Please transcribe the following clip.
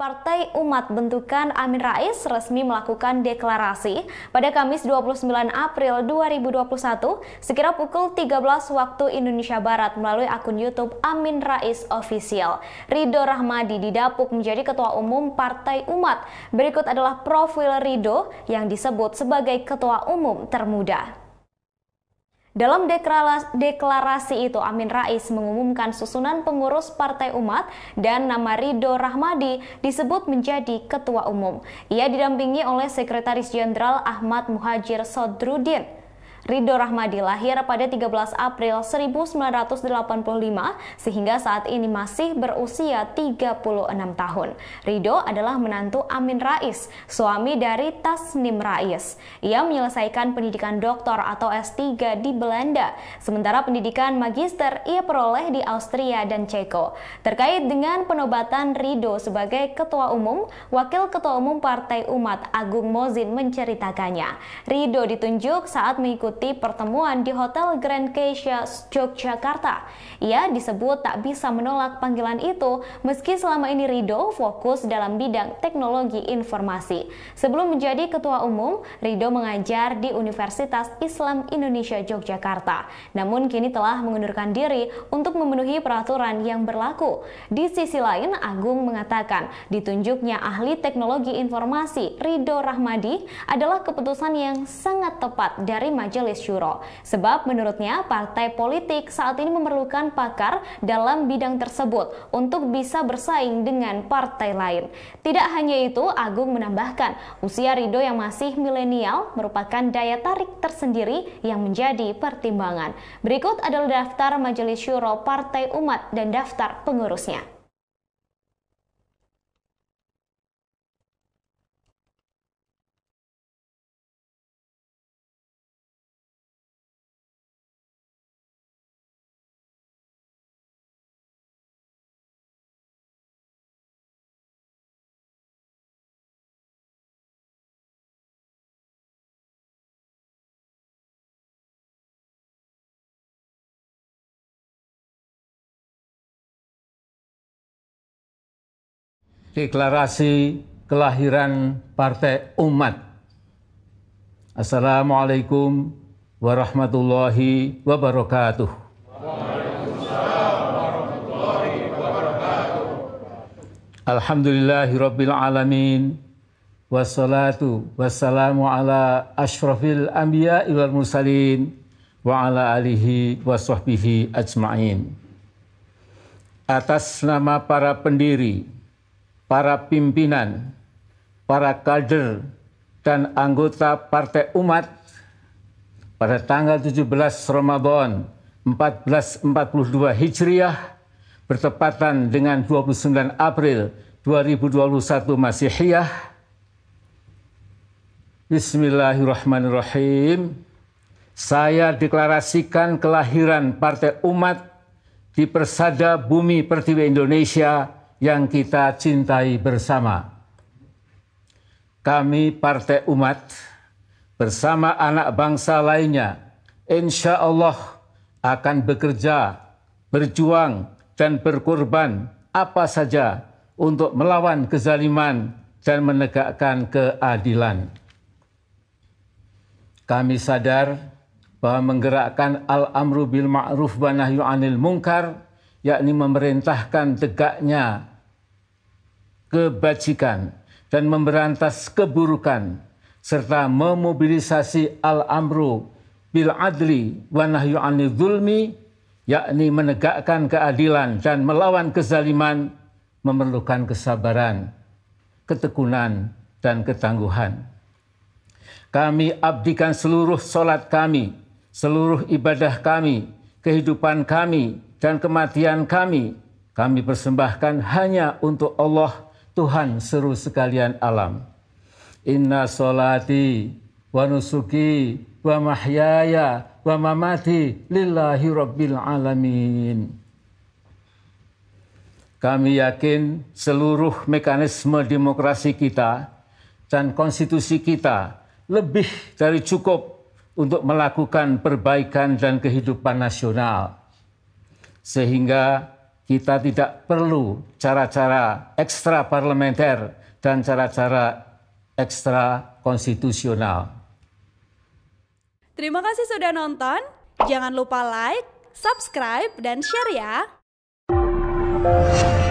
Partai Umat bentukan Amin Rais resmi melakukan deklarasi pada Kamis 29 April 2021 sekira pukul 13 waktu Indonesia Barat melalui akun YouTube Amin Rais Official. Rido Rahmadi didapuk menjadi Ketua Umum Partai Umat. Berikut adalah profil Rido yang disebut sebagai Ketua Umum termuda. Dalam deklarasi itu, Amin Rais mengumumkan susunan pengurus Partai Umat dan nama Rido Rahmadi disebut menjadi ketua umum. Ia didampingi oleh Sekretaris Jenderal Ahmad Muhajir Sodrudin. Ridho Rahmadi lahir pada 13 April 1985 sehingga saat ini masih berusia 36 tahun. Ridho adalah menantu Amin Rais, suami dari Tasnim Rais. Ia menyelesaikan pendidikan doktor atau S3 di Belanda, sementara pendidikan magister ia peroleh di Austria dan Ceko. Terkait dengan penobatan Ridho sebagai ketua umum, Wakil Ketua Umum Partai Umat Agung Mozin menceritakannya. Ridho ditunjuk saat mengikuti mengikuti pertemuan di Hotel Grand Keisha, Yogyakarta. Ia disebut tak bisa menolak panggilan itu meski selama ini Rido fokus dalam bidang teknologi informasi. Sebelum menjadi ketua umum, Rido mengajar di Universitas Islam Indonesia Yogyakarta. Namun kini telah mengundurkan diri untuk memenuhi peraturan yang berlaku. Di sisi lain, Agung mengatakan ditunjuknya ahli teknologi informasi Rido Rahmadi adalah keputusan yang sangat tepat dari majelis Majelis Syuro. Sebab menurutnya partai politik saat ini memerlukan pakar dalam bidang tersebut untuk bisa bersaing dengan partai lain. Tidak hanya itu, Agung menambahkan usia Rido yang masih milenial merupakan daya tarik tersendiri yang menjadi pertimbangan. Berikut adalah daftar Majelis Syuro Partai Umat dan daftar pengurusnya. deklarasi kelahiran Partai Umat. Assalamualaikum warahmatullahi wabarakatuh. warahmatullahi wabarakatuh. Alhamdulillahi rabbil alamin. Wassalatu wassalamu ala ashrafil anbiya wal mursalin wa ala alihi wa ajma'in. Atas nama para pendiri, para pimpinan, para kader, dan anggota Partai Umat pada tanggal 17 Ramadan 1442 Hijriah bertepatan dengan 29 April 2021 Masihiyah. Bismillahirrahmanirrahim. Saya deklarasikan kelahiran Partai Umat di Persada Bumi Pertiwi Indonesia yang kita cintai bersama. Kami Partai Umat bersama anak bangsa lainnya, insya Allah akan bekerja, berjuang, dan berkorban apa saja untuk melawan kezaliman dan menegakkan keadilan. Kami sadar bahwa menggerakkan al-amru bil ma'ruf wa nahyu anil munkar yakni memerintahkan tegaknya kebajikan, dan memberantas keburukan, serta memobilisasi al-amru bil adli wa nahyu anil zulmi, yakni menegakkan keadilan dan melawan kezaliman, memerlukan kesabaran, ketekunan, dan ketangguhan. Kami abdikan seluruh solat kami, seluruh ibadah kami, kehidupan kami, dan kematian kami. Kami persembahkan hanya untuk Allah Tuhan seru sekalian alam. Inna solati wa nusuki wa mahyaya wa mamati lillahi rabbil alamin. Kami yakin seluruh mekanisme demokrasi kita dan konstitusi kita lebih dari cukup untuk melakukan perbaikan dan kehidupan nasional. Sehingga kita tidak perlu cara-cara ekstra parlementer dan cara-cara ekstra konstitusional. Terima kasih sudah nonton. Jangan lupa like, subscribe, dan share ya.